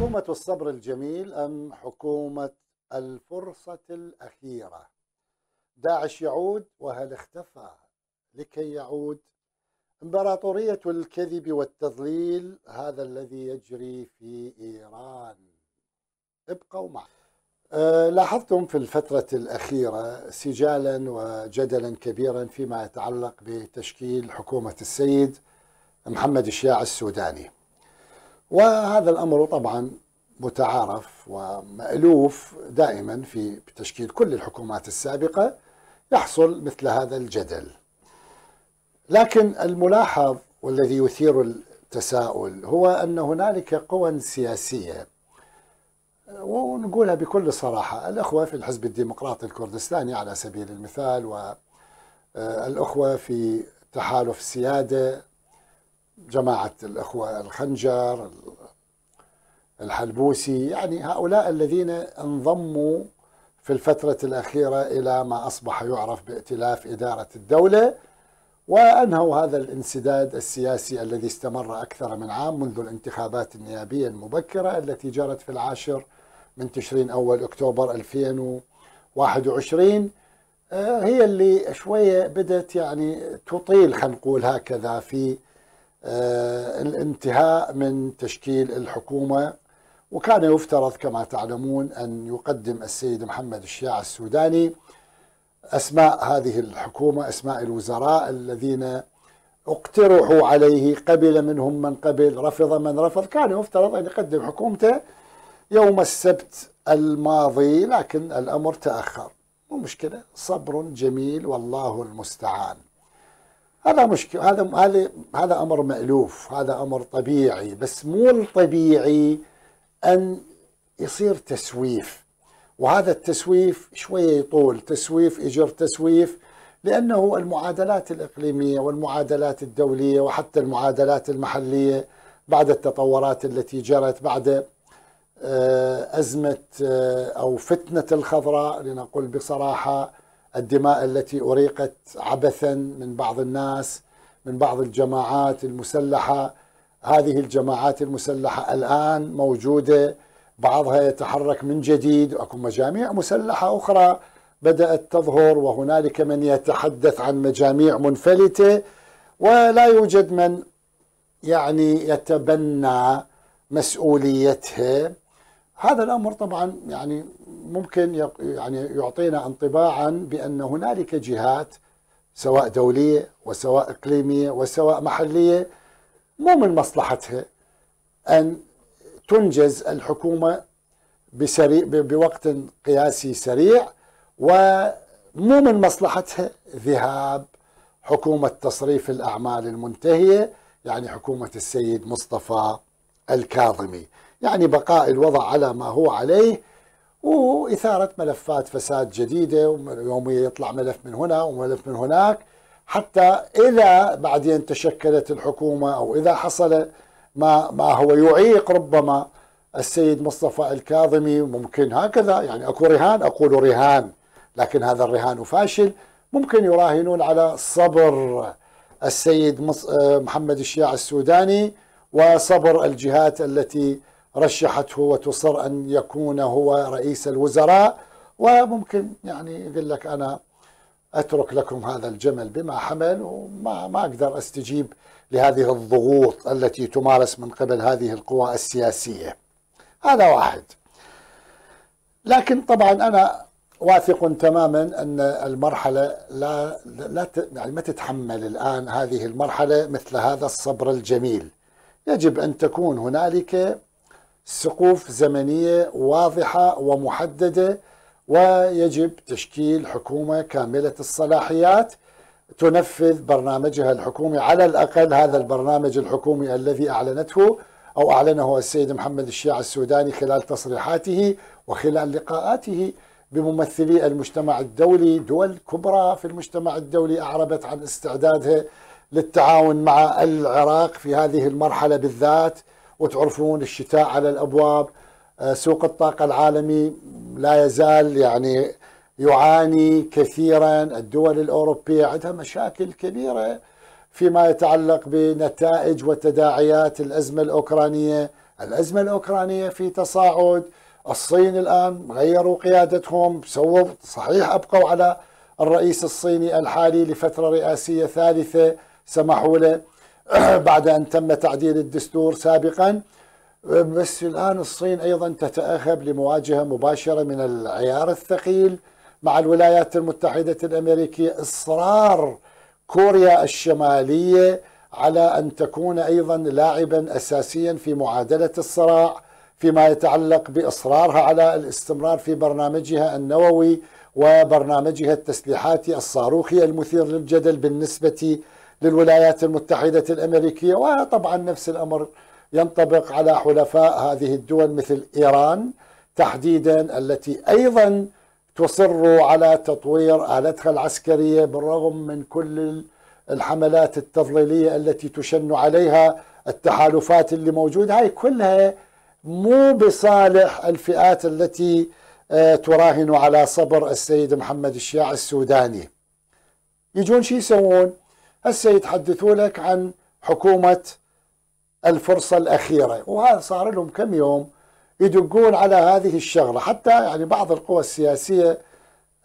حكومة الصبر الجميل أم حكومة الفرصة الأخيرة داعش يعود وهل اختفى لكي يعود إمبراطورية الكذب والتضليل هذا الذي يجري في إيران ابقوا معي أه لاحظتم في الفترة الأخيرة سجالا وجدلا كبيرا فيما يتعلق بتشكيل حكومة السيد محمد الشياع السوداني وهذا الأمر طبعا متعارف ومألوف دائما في تشكيل كل الحكومات السابقة يحصل مثل هذا الجدل لكن الملاحظ والذي يثير التساؤل هو أن هنالك قوى سياسية ونقولها بكل صراحة الأخوة في الحزب الديمقراطي الكردستاني على سبيل المثال والأخوة في تحالف سياده جماعة الأخوة الخنجر الحلبوسي يعني هؤلاء الذين انضموا في الفترة الأخيرة إلى ما أصبح يعرف بائتلاف إدارة الدولة وأنهوا هذا الانسداد السياسي الذي استمر أكثر من عام منذ الانتخابات النيابية المبكرة التي جرت في العاشر من تشرين أول أكتوبر 2021 آه، هي اللي شوية بدأت يعني تطيل خلينا نقول هكذا في آه، الانتهاء من تشكيل الحكومة وكان يفترض كما تعلمون أن يقدم السيد محمد الشياع السوداني أسماء هذه الحكومة أسماء الوزراء الذين اقترحوا عليه قبل منهم من قبل رفض من رفض كان يفترض أن يقدم حكومته يوم السبت الماضي لكن الأمر تأخر مو مشكلة صبر جميل والله المستعان هذا مشكل هذا هذا هذا امر مألوف هذا امر طبيعي بس مو الطبيعي ان يصير تسويف وهذا التسويف شويه يطول تسويف اجر تسويف لانه المعادلات الاقليميه والمعادلات الدوليه وحتى المعادلات المحليه بعد التطورات التي جرت بعد آه، ازمه آه، او فتنه الخضراء لنقول بصراحه الدماء التي أريقت عبثا من بعض الناس من بعض الجماعات المسلحة هذه الجماعات المسلحة الآن موجودة بعضها يتحرك من جديد وأكو مجاميع مسلحة أخرى بدأت تظهر وهنالك من يتحدث عن مجاميع منفلتة ولا يوجد من يعني يتبنى مسؤوليتها هذا الامر طبعا يعني ممكن يعني يعطينا انطباعا بان هنالك جهات سواء دوليه وسواء اقليميه وسواء محليه مو من مصلحتها ان تنجز الحكومه بسريع بوقت قياسي سريع ومو من مصلحتها ذهاب حكومه تصريف الاعمال المنتهيه يعني حكومه السيد مصطفى الكاظمي يعني بقاء الوضع على ما هو عليه وإثارة ملفات فساد جديدة ويومية يطلع ملف من هنا وملف من هناك حتى إذا بعدين تشكلت الحكومة أو إذا حصل ما, ما هو يعيق ربما السيد مصطفى الكاظمي ممكن هكذا يعني أكو رهان أقول رهان لكن هذا الرهان فاشل ممكن يراهنون على صبر السيد محمد الشياع السوداني وصبر الجهات التي رشحته وتصر أن يكون هو رئيس الوزراء وممكن يعني يقول لك أنا أترك لكم هذا الجمل بما حمل وما ما أقدر أستجيب لهذه الضغوط التي تمارس من قبل هذه القوى السياسية هذا واحد لكن طبعا أنا واثق تماما أن المرحلة لا, لا يعني ما تتحمل الآن هذه المرحلة مثل هذا الصبر الجميل يجب أن تكون هنالك سقوف زمنية واضحة ومحددة ويجب تشكيل حكومة كاملة الصلاحيات تنفذ برنامجها الحكومي على الأقل هذا البرنامج الحكومي الذي أعلنته أو أعلنه السيد محمد الشيع السوداني خلال تصريحاته وخلال لقاءاته بممثلي المجتمع الدولي دول كبرى في المجتمع الدولي أعربت عن استعدادها للتعاون مع العراق في هذه المرحلة بالذات وتعرفون الشتاء على الابواب آه، سوق الطاقه العالمي لا يزال يعني يعاني كثيرا الدول الاوروبيه عندها مشاكل كبيره فيما يتعلق بنتائج وتداعيات الازمه الاوكرانيه، الازمه الاوكرانيه في تصاعد، الصين الان غيروا قيادتهم، سووا صحيح ابقوا على الرئيس الصيني الحالي لفتره رئاسيه ثالثه سمحوا له بعد أن تم تعديل الدستور سابقا بس الآن الصين أيضا تتأهب لمواجهة مباشرة من العيار الثقيل مع الولايات المتحدة الأمريكية إصرار كوريا الشمالية على أن تكون أيضا لاعبا أساسيا في معادلة الصراع فيما يتعلق بإصرارها على الاستمرار في برنامجها النووي وبرنامجها التسليحاتي الصاروخي المثير للجدل بالنسبة للولايات المتحدة الأمريكية وطبعا نفس الأمر ينطبق على حلفاء هذه الدول مثل إيران تحديدا التي أيضا تصر على تطوير آلتها العسكرية بالرغم من كل الحملات التضليلية التي تشن عليها التحالفات اللي موجودة هاي كلها مو بصالح الفئات التي آه، تراهن على صبر السيد محمد الشيع السوداني يجون شو يسوون هسه يتحدثوا لك عن حكومة الفرصة الأخيرة وهذا صار لهم كم يوم يدقون على هذه الشغلة حتى يعني بعض القوى السياسية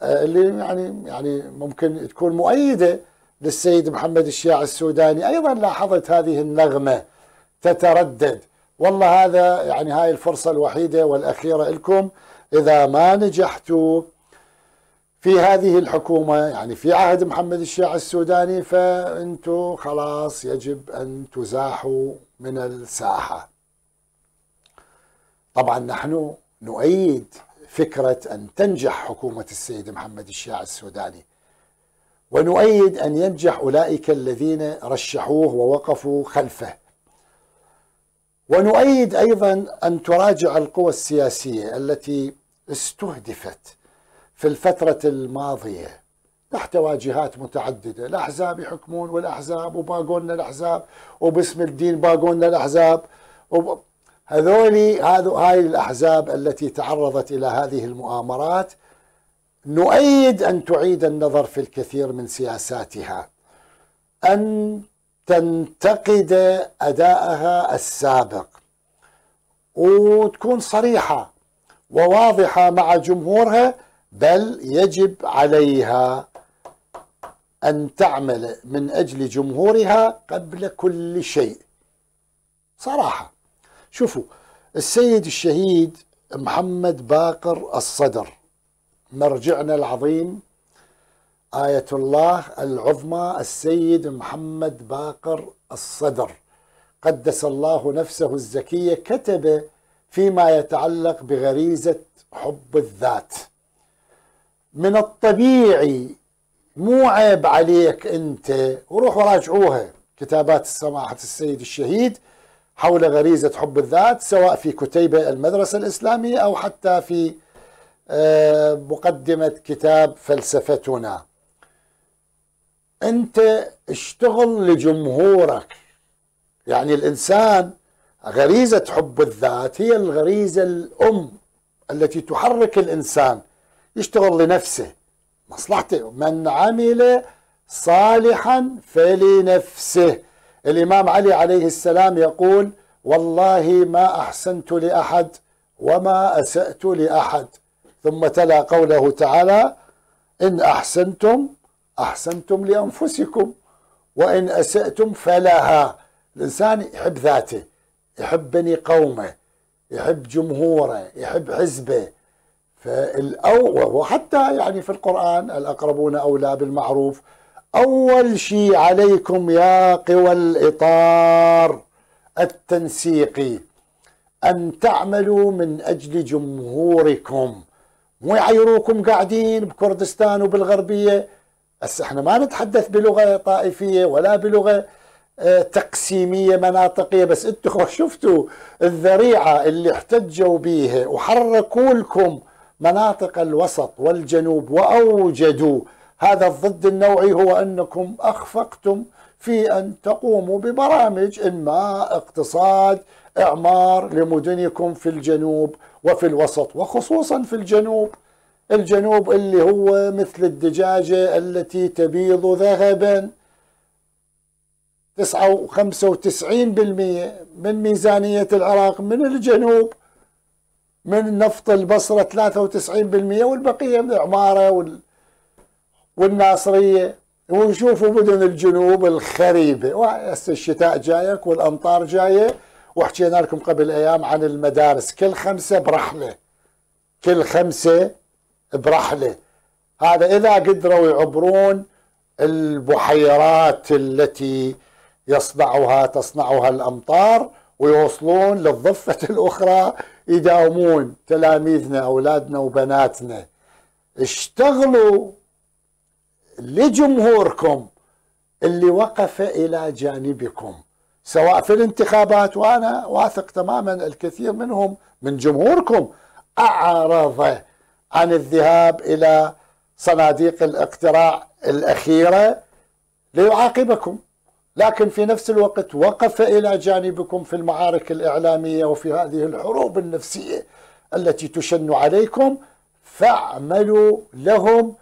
آه، اللي يعني يعني ممكن تكون مؤيدة للسيد محمد الشيع السوداني أيضا لاحظت هذه النغمة تتردد والله هذا يعني هاي الفرصة الوحيدة والأخيرة لكم إذا ما نجحتوا في هذه الحكومة يعني في عهد محمد الشيع السوداني فأنتم خلاص يجب أن تزاحوا من الساحة طبعا نحن نؤيد فكرة أن تنجح حكومة السيد محمد الشيع السوداني ونؤيد أن ينجح أولئك الذين رشحوه ووقفوا خلفه ونؤيد أيضا أن تراجع القوى السياسية التي استهدفت في الفترة الماضية تحت واجهات متعددة الأحزاب يحكمون والأحزاب وباقونا الأحزاب وباسم الدين باقونا الأحزاب وب... هذولي هذو هاي الأحزاب التي تعرضت إلى هذه المؤامرات نؤيد أن تعيد النظر في الكثير من سياساتها أن تنتقد أداءها السابق وتكون صريحة وواضحة مع جمهورها بل يجب عليها أن تعمل من أجل جمهورها قبل كل شيء صراحة شوفوا السيد الشهيد محمد باقر الصدر مرجعنا العظيم آية الله العظمى السيد محمد باقر الصدر قدس الله نفسه الزكية كتب فيما يتعلق بغريزة حب الذات من الطبيعي مو عيب عليك انت وروحوا راجعوها كتابات سماحة السيد الشهيد حول غريزة حب الذات سواء في كتيبة المدرسة الإسلامية أو حتى في آه، مقدمة كتاب فلسفتنا أنت اشتغل لجمهورك يعني الإنسان غريزة حب الذات هي الغريزة الأم التي تحرك الإنسان يشتغل لنفسه مصلحته من عمل صالحا فلنفسه الإمام علي عليه السلام يقول والله ما أحسنت لأحد وما أسأت لأحد ثم تلا قوله تعالى إن أحسنتم أحسنتم لأنفسكم وإن أسأتم فلها الإنسان يحب ذاته يحب بني قومه يحب جمهوره يحب حزبه فالأو وحتى يعني في القرآن الأقربون أولى بالمعروف أول شيء عليكم يا قوى الإطار التنسيقي أن تعملوا من أجل جمهوركم مو يعيروكم قاعدين بكردستان وبالغربية بس احنا ما نتحدث بلغة طائفية ولا بلغة آه، تقسيمية مناطقية بس انتم شفتوا الذريعة اللي احتجوا بيها وحركوا لكم مناطق الوسط والجنوب وأوجدوا هذا الضد النوعي هو أنكم أخفقتم في أن تقوموا ببرامج انماء اقتصاد إعمار لمدنكم في الجنوب وفي الوسط وخصوصا في الجنوب الجنوب اللي هو مثل الدجاجة التي تبيض ذهبا 95% من ميزانية العراق من الجنوب من نفط البصرة 93% والبقية من العمارة وال... والناصرية ونشوفوا مدن الجنوب الخريبة وهسه الشتاء جايك والأمطار جاية وحكينا لكم قبل أيام عن المدارس كل خمسة برحلة كل خمسة برحلة هذا إذا قدروا يعبرون البحيرات التي يصنعها تصنعها الأمطار ويوصلون للضفة الأخرى يداومون تلاميذنا أولادنا وبناتنا اشتغلوا لجمهوركم اللي وقف إلى جانبكم سواء في الانتخابات وأنا واثق تماما الكثير منهم من جمهوركم أعرض عن الذهاب إلى صناديق الاقتراع الأخيرة ليعاقبكم لكن في نفس الوقت وقف إلى جانبكم في المعارك الإعلامية وفي هذه الحروب النفسية التي تشن عليكم فاعملوا لهم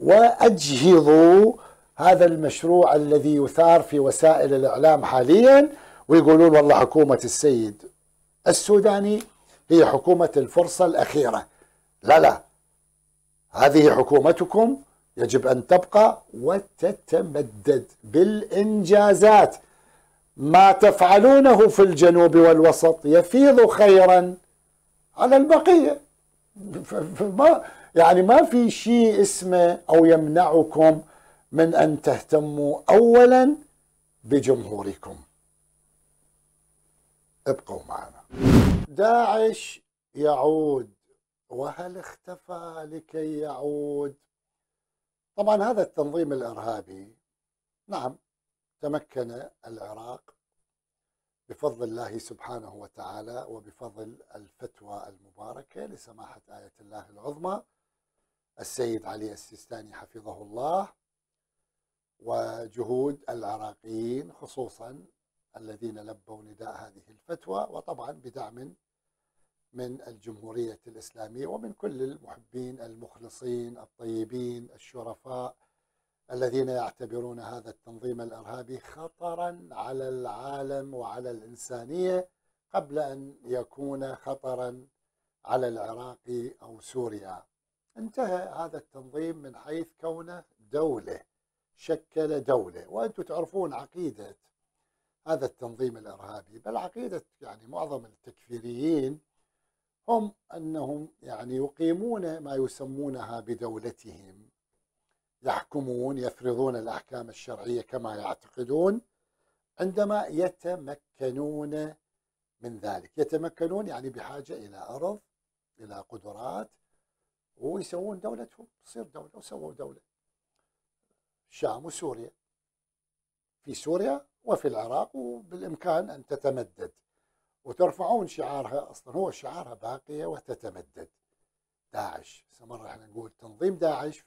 وأجهضوا هذا المشروع الذي يثار في وسائل الإعلام حاليا ويقولون والله حكومة السيد السوداني هي حكومة الفرصة الأخيرة لا لا هذه حكومتكم يجب أن تبقى وتتمدد بالإنجازات ما تفعلونه في الجنوب والوسط يفيض خيرا على البقية فما يعني ما في شيء اسمه أو يمنعكم من أن تهتموا أولا بجمهوركم ابقوا معنا داعش يعود وهل اختفى لكي يعود طبعا هذا التنظيم الارهابي نعم تمكن العراق بفضل الله سبحانه وتعالى وبفضل الفتوى المباركه لسماحه ايه الله العظمى السيد علي السيستاني حفظه الله وجهود العراقيين خصوصا الذين لبوا نداء هذه الفتوى وطبعا بدعم من الجمهورية الإسلامية ومن كل المحبين المخلصين الطيبين الشرفاء الذين يعتبرون هذا التنظيم الإرهابي خطرا على العالم وعلى الإنسانية قبل أن يكون خطرا على العراق أو سوريا انتهى هذا التنظيم من حيث كونه دولة شكل دولة وأنتم تعرفون عقيدة هذا التنظيم الإرهابي بل عقيدة يعني معظم التكفيريين هم أنهم يعني يقيمون ما يسمونها بدولتهم يحكمون يفرضون الأحكام الشرعية كما يعتقدون عندما يتمكنون من ذلك يتمكنون يعني بحاجة إلى أرض إلى قدرات ويسوون دولتهم تصير دولة وسووا دولة الشام وسوريا في سوريا وفي العراق وبالإمكان أن تتمدد وترفعون شعارها اصلا هو شعارها باقيه وتتمدد داعش سمر احنا نقول تنظيم داعش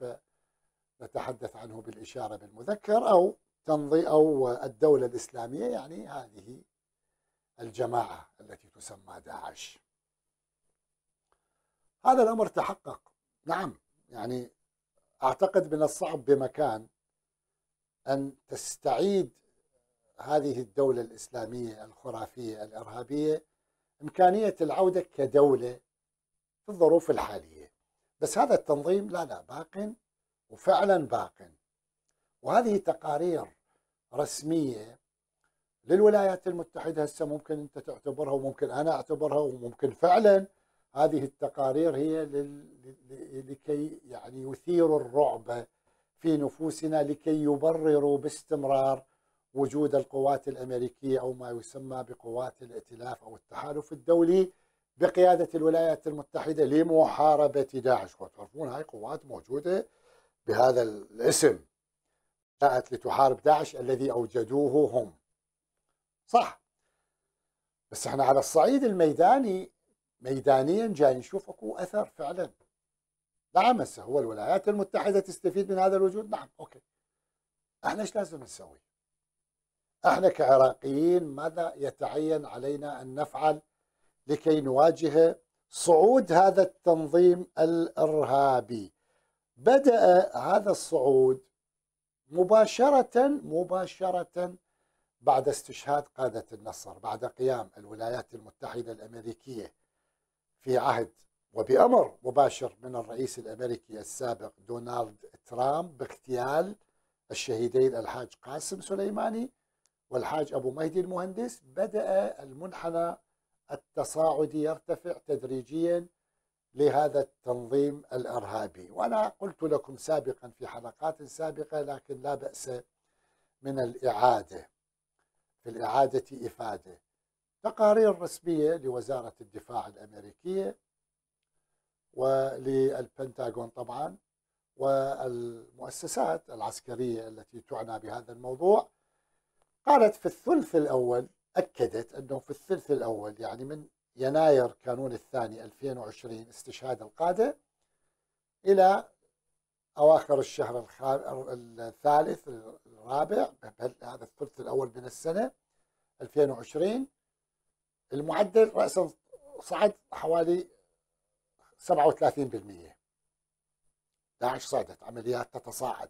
فنتحدث عنه بالاشاره بالمذكر او تنظيم او الدوله الاسلاميه يعني هذه الجماعه التي تسمى داعش. هذا الامر تحقق نعم يعني اعتقد من الصعب بمكان ان تستعيد هذه الدولة الإسلامية الخرافية الإرهابية إمكانية العودة كدولة في الظروف الحالية بس هذا التنظيم لا لا باق وفعلا باق وهذه تقارير رسمية للولايات المتحدة هسه ممكن أنت تعتبرها وممكن أنا أعتبرها وممكن فعلا هذه التقارير هي لكي يعني يثيروا الرعب في نفوسنا لكي يبرروا باستمرار وجود القوات الامريكيه او ما يسمى بقوات الائتلاف او التحالف الدولي بقياده الولايات المتحده لمحاربه داعش، وتعرفون هاي قوات موجوده بهذا الاسم جاءت لتحارب داعش الذي اوجدوه هم. صح بس احنا على الصعيد الميداني ميدانيا جاي نشوف اكو اثر فعلا نعم هسه هو الولايات المتحده تستفيد من هذا الوجود نعم اوكي احنا ايش لازم نسوي؟ احنا كعراقيين ماذا يتعين علينا ان نفعل لكي نواجه صعود هذا التنظيم الارهابي بدا هذا الصعود مباشره مباشره بعد استشهاد قاده النصر بعد قيام الولايات المتحده الامريكيه في عهد وبامر مباشر من الرئيس الامريكي السابق دونالد ترامب باغتيال الشهيدين الحاج قاسم سليماني والحاج أبو مهدي المهندس بدأ المنحنى التصاعدي يرتفع تدريجيا لهذا التنظيم الإرهابي وأنا قلت لكم سابقا في حلقات سابقة لكن لا بأس من الإعادة في الإعادة إفادة تقارير رسمية لوزارة الدفاع الأمريكية وللبنتاغون طبعا والمؤسسات العسكرية التي تعنى بهذا الموضوع قالت في الثلث الأول أكدت أنه في الثلث الأول يعني من يناير كانون الثاني 2020 استشهاد القادة إلى أواخر الشهر الثالث الرابع هذا الثلث الأول من السنة 2020 المعدل رأسا صعد حوالي 37% داعش صعدت عمليات تتصاعد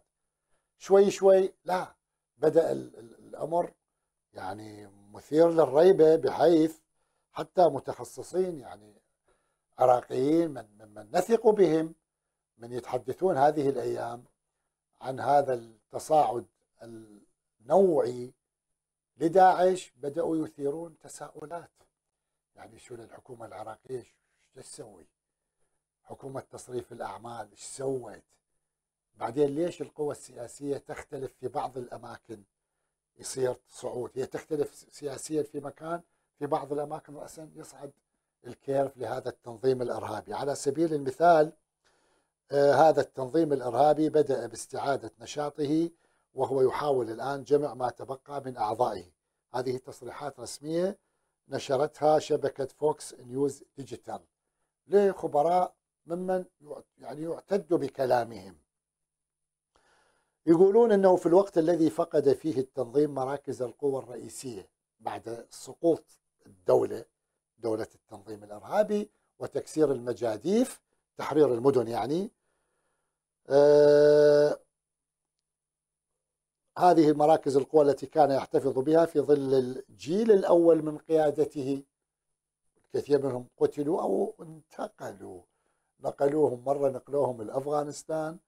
شوي شوي لا بدأ الأمر يعني مثير للريبة بحيث حتى متخصصين يعني عراقيين من, من, من نثق بهم من يتحدثون هذه الأيام عن هذا التصاعد النوعي لداعش بدأوا يثيرون تساؤلات يعني شو الحكومة العراقية شو تسوي حكومة تصريف الأعمال ايش سوت بعدين ليش القوى السياسية تختلف في بعض الأماكن يصير صعود هي تختلف سياسيا في مكان في بعض الأماكن رأسا يصعد الكيرف لهذا التنظيم الإرهابي على سبيل المثال آه هذا التنظيم الإرهابي بدأ باستعادة نشاطه وهو يحاول الآن جمع ما تبقى من أعضائه هذه تصريحات رسمية نشرتها شبكة فوكس نيوز ديجيتال لخبراء ممن يعني يعتد بكلامهم يقولون انه في الوقت الذي فقد فيه التنظيم مراكز القوى الرئيسيه بعد سقوط الدوله دوله التنظيم الارهابي وتكسير المجاديف تحرير المدن يعني آه هذه مراكز القوى التي كان يحتفظ بها في ظل الجيل الاول من قيادته كثير منهم قتلوا او انتقلوا نقلوهم مره نقلوهم لافغانستان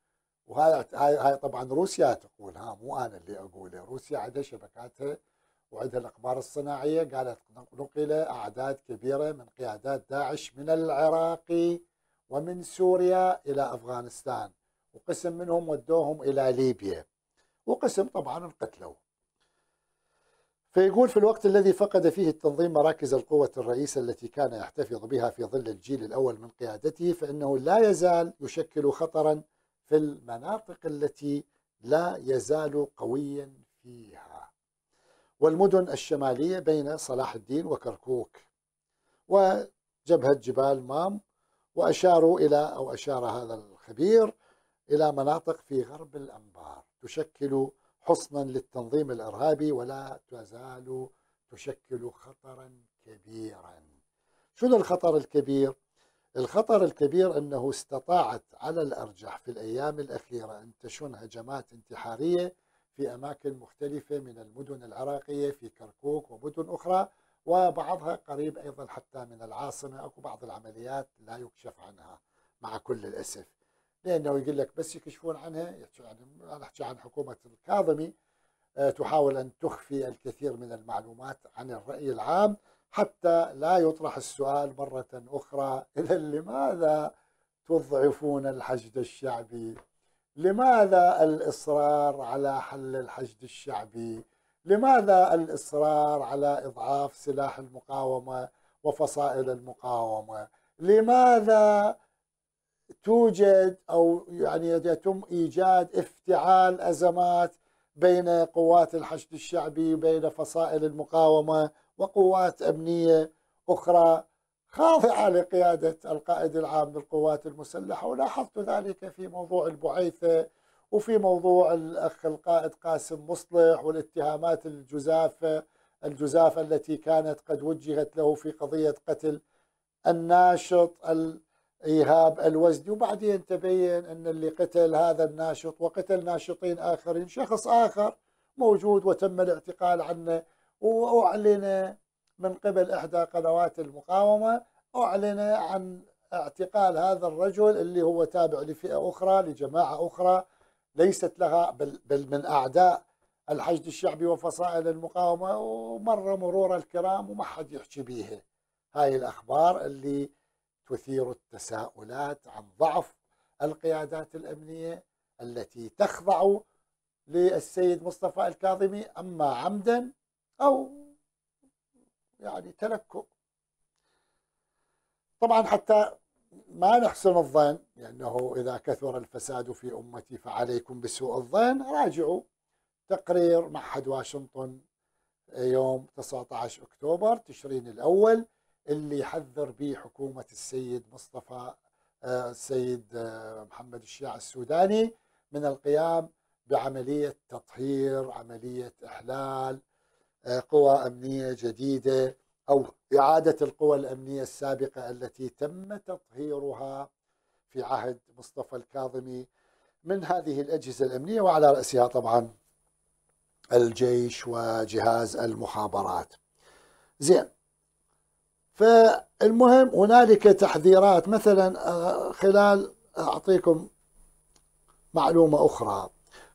وهاي هاي طبعا روسيا تقولها مو انا اللي اقوله، روسيا عندها شبكاتها وعندها الاقمار الصناعيه قالت نقل اعداد كبيره من قيادات داعش من العراق ومن سوريا الى افغانستان، وقسم منهم ودوهم الى ليبيا، وقسم طبعا انقتلوا. فيقول في الوقت الذي فقد فيه التنظيم مراكز القوة الرئيسة التي كان يحتفظ بها في ظل الجيل الأول من قيادته فإنه لا يزال يشكل خطرا في المناطق التي لا يزال قويا فيها والمدن الشمالية بين صلاح الدين وكركوك وجبهة جبال مام وأشاروا إلى أو أشار هذا الخبير إلى مناطق في غرب الأنبار تشكل حصنا للتنظيم الإرهابي ولا تزال تشكل خطرا كبيرا شنو الخطر الكبير؟ الخطر الكبير أنه استطاعت على الأرجح في الأيام الأخيرة أن تشن هجمات انتحارية في أماكن مختلفة من المدن العراقية في كركوك ومدن أخرى وبعضها قريب أيضا حتى من العاصمة أكو بعض العمليات لا يكشف عنها مع كل الأسف لأنه يقول لك بس يكشفون عنها يعني أنا أحكي عن حكومة الكاظمي آه، تحاول أن تخفي الكثير من المعلومات عن الرأي العام حتى لا يطرح السؤال مرة أخرى إذا لماذا تضعفون الحشد الشعبي لماذا الإصرار على حل الحشد الشعبي لماذا الإصرار على إضعاف سلاح المقاومة وفصائل المقاومة لماذا توجد أو يعني يتم إيجاد افتعال أزمات بين قوات الحشد الشعبي وبين فصائل المقاومة وقوات أمنية أخرى خاضعة لقيادة القائد العام للقوات المسلحة ولاحظت ذلك في موضوع البعيثة وفي موضوع الأخ القائد قاسم مصلح والاتهامات الجزافة الجزافة التي كانت قد وجهت له في قضية قتل الناشط الإيهاب الوزدي وبعدين تبين أن اللي قتل هذا الناشط وقتل ناشطين آخرين شخص آخر موجود وتم الاعتقال عنه وأعلن من قبل إحدى قنوات المقاومة أعلن عن اعتقال هذا الرجل اللي هو تابع لفئة أخرى لجماعة أخرى ليست لها بل, بل من أعداء الحشد الشعبي وفصائل المقاومة ومر مرور الكرام وما حد يحكي بيها هاي الأخبار اللي تثير التساؤلات عن ضعف القيادات الأمنية التي تخضع للسيد مصطفى الكاظمي أما عمدا أو يعني تلكؤ طبعا حتى ما نحسن الظن لأنه إذا كثر الفساد في أمتي فعليكم بسوء الظن راجعوا تقرير معهد واشنطن آه، يوم 19 أكتوبر تشرين الأول اللي يحذر به حكومة السيد مصطفى آه، السيد آه، محمد الشيع السوداني من القيام بعملية تطهير عملية إحلال قوى امنيه جديده او اعاده القوى الامنيه السابقه التي تم تطهيرها في عهد مصطفى الكاظمي من هذه الاجهزه الامنيه وعلى راسها طبعا الجيش وجهاز المخابرات. زين فالمهم هنالك تحذيرات مثلا آه، خلال آه، اعطيكم معلومه اخرى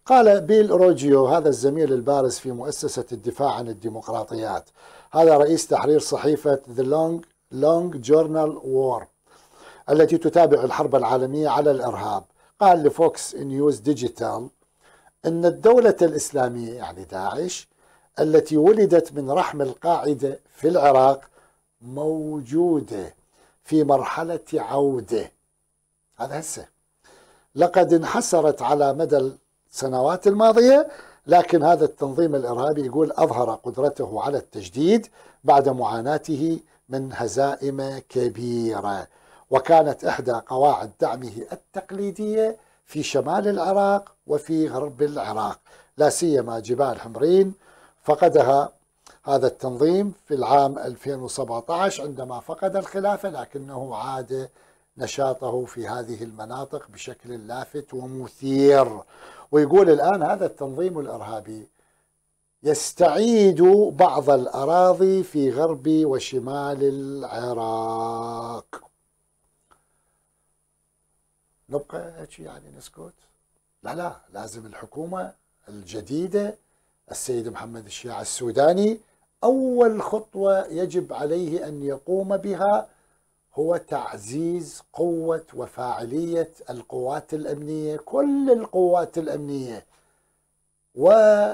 قال بيل روجيو هذا الزميل البارز في مؤسسة الدفاع عن الديمقراطيات هذا رئيس تحرير صحيفة The Long, Long Journal War التي تتابع الحرب العالمية على الإرهاب قال لفوكس نيوز ديجيتال أن الدولة الإسلامية يعني داعش التي ولدت من رحم القاعدة في العراق موجودة في مرحلة عودة هذا هسه لقد انحسرت على مدى السنوات الماضيه لكن هذا التنظيم الارهابي يقول اظهر قدرته على التجديد بعد معاناته من هزائم كبيره وكانت احدى قواعد دعمه التقليديه في شمال العراق وفي غرب العراق لا سيما جبال حمرين فقدها هذا التنظيم في العام 2017 عندما فقد الخلافه لكنه عاد نشاطه في هذه المناطق بشكل لافت ومثير ويقول الآن هذا التنظيم الإرهابي يستعيد بعض الأراضي في غرب وشمال العراق نبقى هيك يعني نسكت لا لا لازم الحكومة الجديدة السيد محمد الشيعة السوداني أول خطوة يجب عليه أن يقوم بها هو تعزيز قوة وفاعلية القوات الأمنية كل القوات الأمنية ودعمها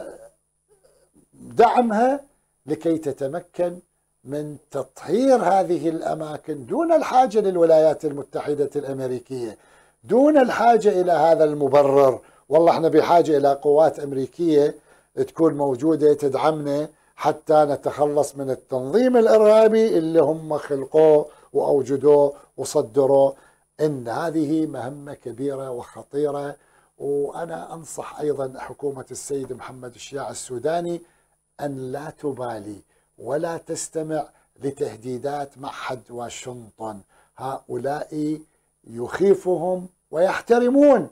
لكي تتمكن من تطهير هذه الأماكن دون الحاجة للولايات المتحدة الأمريكية دون الحاجة إلى هذا المبرر والله احنا بحاجة إلى قوات أمريكية تكون موجودة تدعمنا حتى نتخلص من التنظيم الإرهابي اللي هم خلقوه وأوجدوه وصدروه إن هذه مهمة كبيرة وخطيرة وأنا أنصح أيضا حكومة السيد محمد الشياع السوداني أن لا تبالي ولا تستمع لتهديدات معهد واشنطن هؤلاء يخيفهم ويحترمون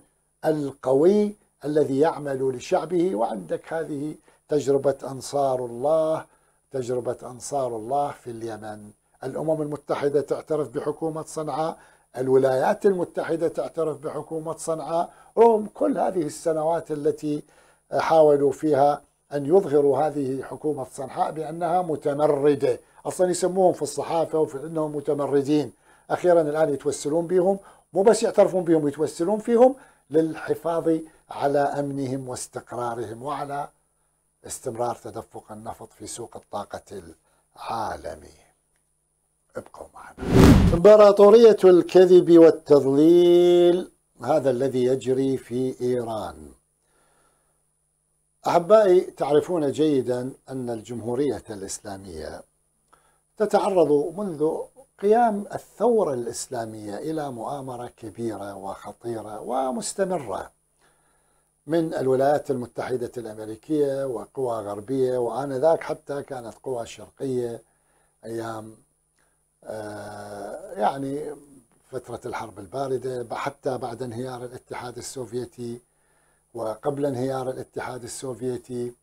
القوي الذي يعمل لشعبه وعندك هذه تجربة أنصار الله تجربة أنصار الله في اليمن الأمم المتحدة تعترف بحكومة صنعاء الولايات المتحدة تعترف بحكومة صنعاء رغم كل هذه السنوات التي حاولوا فيها أن يظهروا هذه حكومة صنعاء بأنها متمردة أصلا يسموهم في الصحافة وفي أنهم متمردين أخيرا الآن يتوسلون بهم مو بس يعترفون بهم يتوسلون فيهم للحفاظ على أمنهم واستقرارهم وعلى استمرار تدفق النفط في سوق الطاقة العالمي ابقوا معنا امبراطورية الكذب والتضليل هذا الذي يجري في إيران أحبائي تعرفون جيدا أن الجمهورية الإسلامية تتعرض منذ قيام الثورة الإسلامية إلى مؤامرة كبيرة وخطيرة ومستمرة من الولايات المتحدة الأمريكية وقوى غربية وآنذاك حتى كانت قوى شرقية أيام آه، يعني فترة الحرب الباردة حتى بعد انهيار الاتحاد السوفيتي وقبل انهيار الاتحاد السوفيتي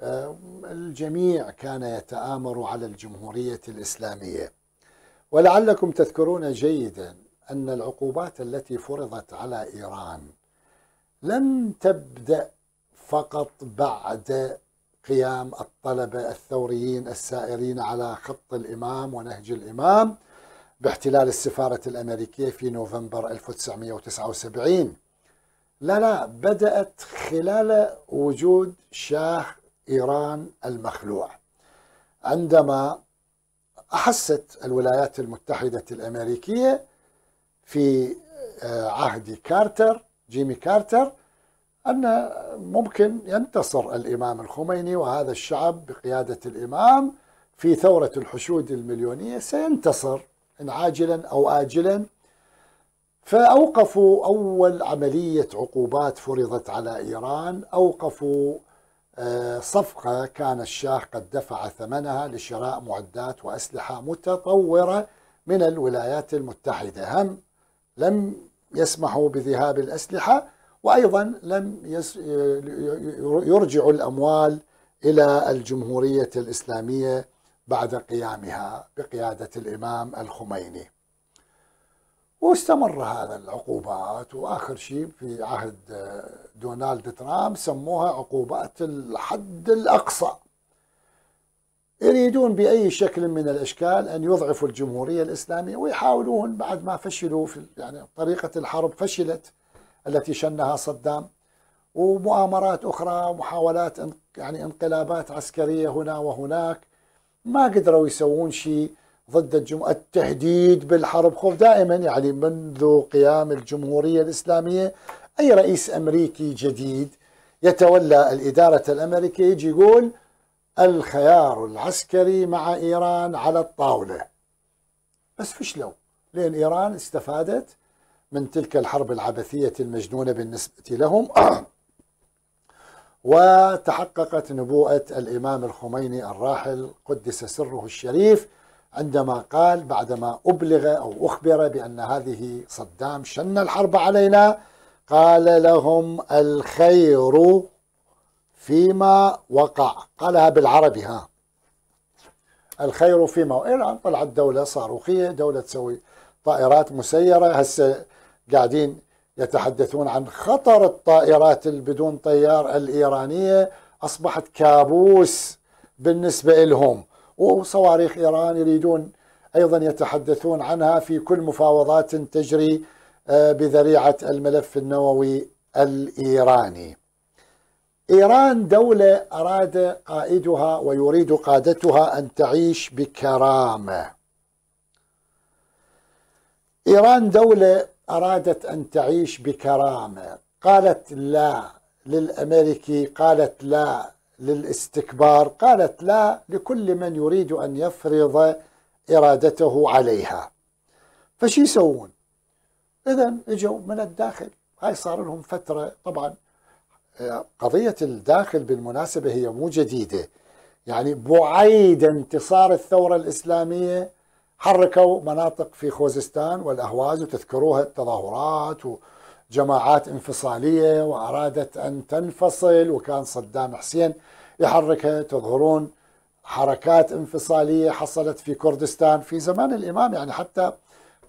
آه، الجميع كان يتآمر على الجمهورية الإسلامية ولعلكم تذكرون جيدا أن العقوبات التي فرضت على إيران لم تبدأ فقط بعد قيام الطلبة الثوريين السائرين على خط الإمام ونهج الإمام باحتلال السفارة الأمريكية في نوفمبر 1979 لا لا بدأت خلال وجود شاه إيران المخلوع عندما أحست الولايات المتحدة الأمريكية في آه، عهد كارتر جيمي كارتر أن ممكن ينتصر الإمام الخميني وهذا الشعب بقيادة الإمام في ثورة الحشود المليونية سينتصر إن عاجلا أو آجلا فأوقفوا أول عملية عقوبات فرضت على إيران أوقفوا آه، صفقة كان الشاه قد دفع ثمنها لشراء معدات وأسلحة متطورة من الولايات المتحدة هم لم يسمحوا بذهاب الأسلحة وأيضا لم يرجعوا الأموال إلى الجمهورية الإسلامية بعد قيامها بقيادة الإمام الخميني واستمر هذا العقوبات واخر شيء في عهد آه، دونالد ترامب سموها عقوبات الحد الاقصى. يريدون باي شكل من الاشكال ان يضعفوا الجمهوريه الاسلاميه ويحاولون بعد ما فشلوا في يعني طريقه الحرب فشلت التي شنها صدام ومؤامرات أخرى ومحاولات يعني انقلابات عسكرية هنا وهناك ما قدروا يسوون شيء ضد الجم... التهديد بالحرب خوف دائما يعني منذ قيام الجمهورية الإسلامية أي رئيس أمريكي جديد يتولى الإدارة الأمريكية يجي يقول الخيار العسكري مع إيران على الطاولة بس فشلوا لأن إيران استفادت من تلك الحرب العبثية المجنونة بالنسبة لهم وتحققت نبوءة الإمام الخميني الراحل قدس سره الشريف عندما قال بعدما أبلغ أو أخبر بأن هذه صدام شن الحرب علينا قال لهم الخير فيما وقع قالها بالعربي ها الخير فيما وقع طلعت دولة صاروخية دولة تسوي طائرات مسيرة هسه قاعدين يتحدثون عن خطر الطائرات بدون طيار الإيرانية أصبحت كابوس بالنسبة لهم وصواريخ إيران يريدون أيضا يتحدثون عنها في كل مفاوضات تجري آه، بذريعة الملف النووي الإيراني إيران دولة أراد قائدها ويريد قادتها أن تعيش بكرامة إيران دولة أرادت أن تعيش بكرامة قالت لا للأمريكي قالت لا للاستكبار قالت لا لكل من يريد أن يفرض إرادته عليها فشي يسوون إذا إجوا من الداخل هاي صار لهم فترة طبعا آه، قضية الداخل بالمناسبة هي مو جديدة يعني بعيد انتصار الثورة الإسلامية حركوا مناطق في خوزستان والأهواز وتذكروها التظاهرات وجماعات انفصالية وأرادت أن تنفصل وكان صدام حسين يحركها تظهرون حركات انفصالية حصلت في كردستان في زمان الإمام يعني حتى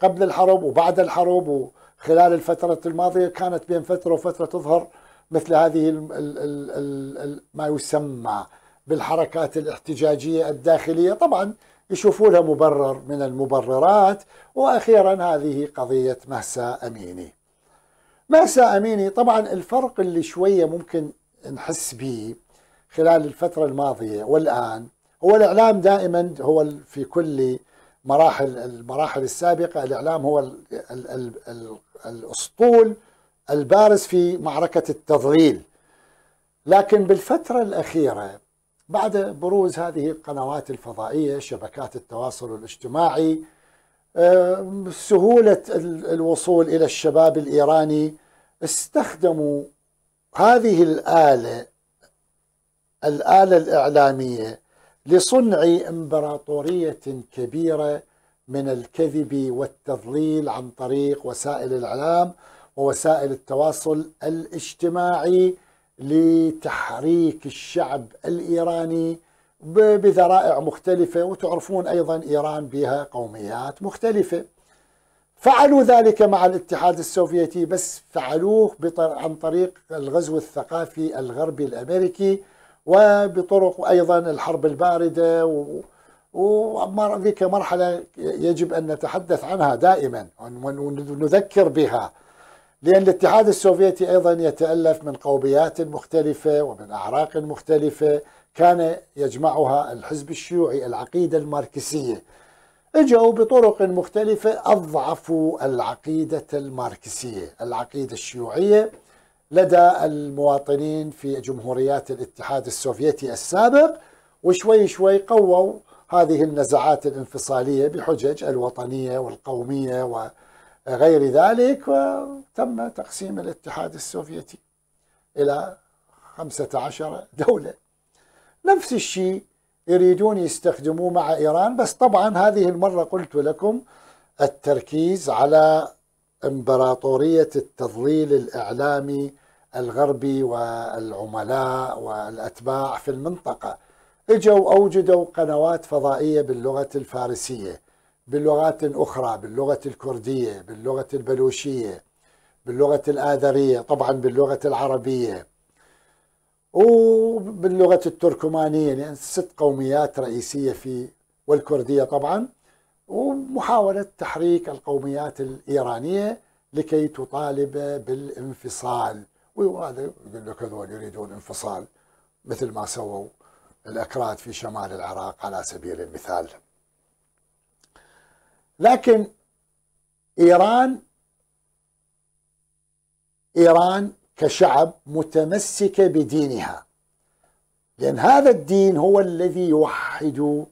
قبل الحرب وبعد الحرب وخلال الفترة الماضية كانت بين فترة وفترة تظهر مثل هذه ال ال ال الـ ما يسمى بالحركات الاحتجاجية الداخلية طبعا يشوفوا لها مبرر من المبررات واخيرا هذه قضيه مهسا اميني. مهسا اميني طبعا الفرق اللي شويه ممكن نحس به خلال الفتره الماضيه والان هو الاعلام دائما هو في كل مراحل المراحل السابقه الاعلام هو الـ الـ الـ الـ الاسطول البارز في معركه التضليل لكن بالفتره الاخيره بعد بروز هذه القنوات الفضائية شبكات التواصل الاجتماعي آه، سهولة الوصول إلى الشباب الإيراني استخدموا هذه الآلة الآلة الإعلامية لصنع إمبراطورية كبيرة من الكذب والتضليل عن طريق وسائل الإعلام ووسائل التواصل الاجتماعي لتحريك الشعب الإيراني بذرائع مختلفة وتعرفون أيضا إيران بها قوميات مختلفة فعلوا ذلك مع الاتحاد السوفيتي بس فعلوه عن طريق الغزو الثقافي الغربي الأمريكي وبطرق أيضا الحرب الباردة و... وذيك مرحلة يجب أن نتحدث عنها دائما ونذكر بها لأن الاتحاد السوفيتي أيضا يتألف من قوميات مختلفة ومن أعراق مختلفة كان يجمعها الحزب الشيوعي العقيدة الماركسية اجوا بطرق مختلفة أضعفوا العقيدة الماركسية العقيدة الشيوعية لدى المواطنين في جمهوريات الاتحاد السوفيتي السابق وشوي شوي قووا هذه النزعات الانفصالية بحجج الوطنية والقومية و غير ذلك وتم تقسيم الاتحاد السوفيتي إلى 15 دولة نفس الشيء يريدون يستخدموه مع إيران بس طبعا هذه المرة قلت لكم التركيز على إمبراطورية التضليل الإعلامي الغربي والعملاء والأتباع في المنطقة اجوا أوجدوا قنوات فضائية باللغة الفارسية بلغات أخرى باللغة الكردية باللغة البلوشية باللغة الآذرية طبعا باللغة العربية وباللغة التركمانية لأن يعني ست قوميات رئيسية في والكردية طبعا ومحاولة تحريك القوميات الإيرانية لكي تطالب بالانفصال وهذا يقول لك هذول يريدون انفصال مثل ما سووا الأكراد في شمال العراق على سبيل المثال لكن ايران ايران كشعب متمسكه بدينها لان هذا الدين هو الذي يوحد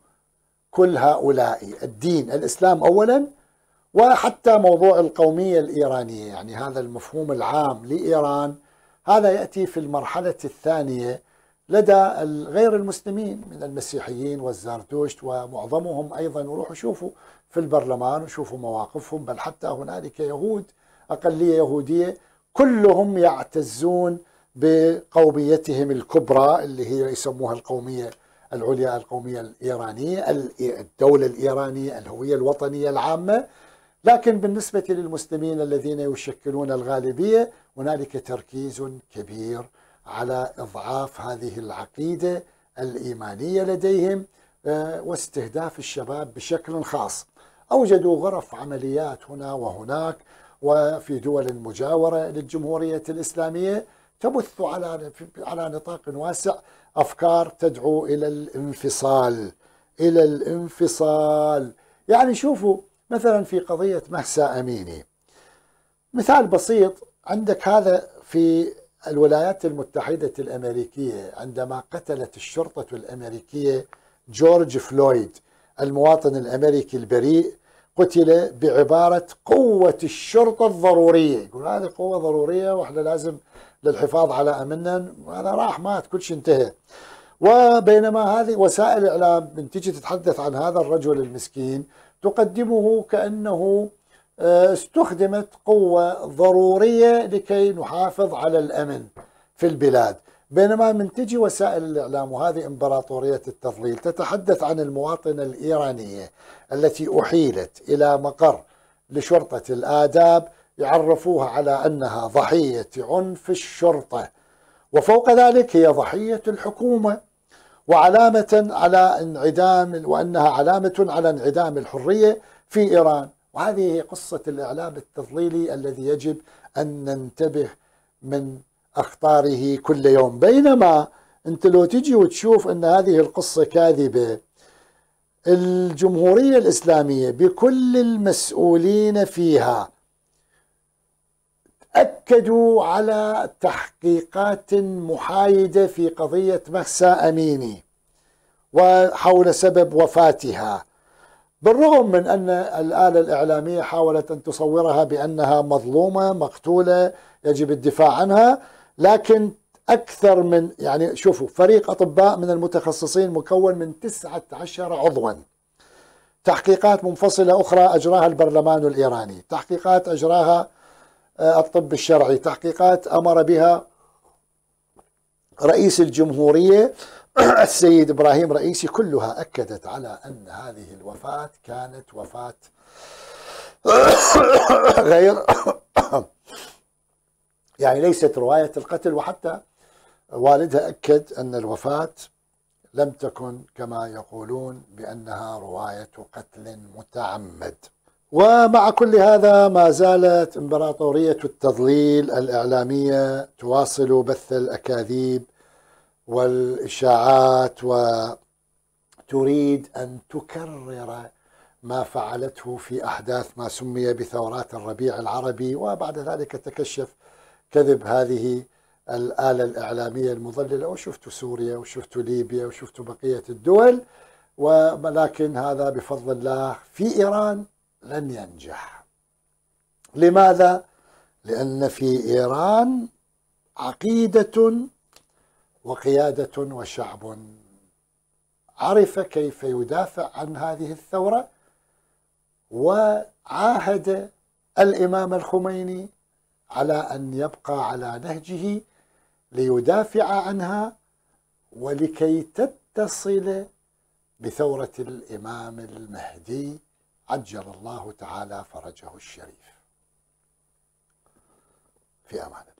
كل هؤلاء الدين الاسلام اولا وحتى موضوع القوميه الايرانيه يعني هذا المفهوم العام لايران هذا ياتي في المرحله الثانيه لدى غير المسلمين من المسيحيين والزاردوشت ومعظمهم ايضا وروحوا شوفوا في البرلمان وشوفوا مواقفهم بل حتى هنالك يهود أقلية يهودية كلهم يعتزون بقوميتهم الكبرى اللي هي يسموها القومية العليا القومية الإيرانية الدولة الإيرانية الهوية الوطنية العامة لكن بالنسبة للمسلمين الذين يشكلون الغالبية هنالك تركيز كبير على إضعاف هذه العقيدة الإيمانية لديهم آه، واستهداف الشباب بشكل خاص أوجدوا غرف عمليات هنا وهناك وفي دول مجاورة للجمهورية الإسلامية تبث على على نطاق واسع أفكار تدعو إلى الانفصال إلى الانفصال يعني شوفوا مثلا في قضية مهسا أميني مثال بسيط عندك هذا في الولايات المتحدة الأمريكية عندما قتلت الشرطة الأمريكية جورج فلويد المواطن الامريكي البريء قتل بعباره قوه الشرطه الضروريه، يقول هذه قوه ضروريه واحنا لازم للحفاظ على امننا وهذا راح مات كل شيء انتهى. وبينما هذه وسائل الاعلام من تجي تتحدث عن هذا الرجل المسكين تقدمه كانه آه، استخدمت قوه ضروريه لكي نحافظ على الامن في البلاد بينما من تجي وسائل الإعلام وهذه إمبراطورية التضليل تتحدث عن المواطنة الإيرانية التي أحيلت إلى مقر لشرطة الآداب يعرفوها على أنها ضحية عنف الشرطة وفوق ذلك هي ضحية الحكومة وعلامة على انعدام وأنها علامة على انعدام الحرية في إيران وهذه هي قصة الإعلام التضليلي الذي يجب أن ننتبه من أخطاره كل يوم بينما أنت لو تجي وتشوف أن هذه القصة كاذبة الجمهورية الإسلامية بكل المسؤولين فيها أكدوا على تحقيقات محايدة في قضية مهسا أميني وحول سبب وفاتها بالرغم من أن الآلة الإعلامية حاولت أن تصورها بأنها مظلومة مقتولة يجب الدفاع عنها لكن أكثر من يعني شوفوا فريق أطباء من المتخصصين مكون من 19 عضوا تحقيقات منفصلة أخرى أجراها البرلمان الإيراني تحقيقات أجراها آه، الطب الشرعي تحقيقات أمر بها رئيس الجمهورية السيد إبراهيم رئيسي كلها أكدت على أن هذه الوفاة كانت وفاة غير يعني ليست رواية القتل وحتى والدها أكد أن الوفاة لم تكن كما يقولون بأنها رواية قتل متعمد ومع كل هذا ما زالت إمبراطورية التضليل الإعلامية تواصل بث الأكاذيب والإشاعات وتريد أن تكرر ما فعلته في أحداث ما سمي بثورات الربيع العربي وبعد ذلك تكشف كذب هذه الآلة الإعلامية المضللة وشفتوا سوريا وشفتوا ليبيا وشفتوا بقية الدول ولكن هذا بفضل الله في إيران لن ينجح لماذا؟ لأن في إيران عقيدة وقيادة وشعب عرف كيف يدافع عن هذه الثورة وعاهد الإمام الخميني على أن يبقى على نهجه ليدافع عنها ولكي تتصل بثورة الإمام المهدي عجل الله تعالى فرجه الشريف في أمان الله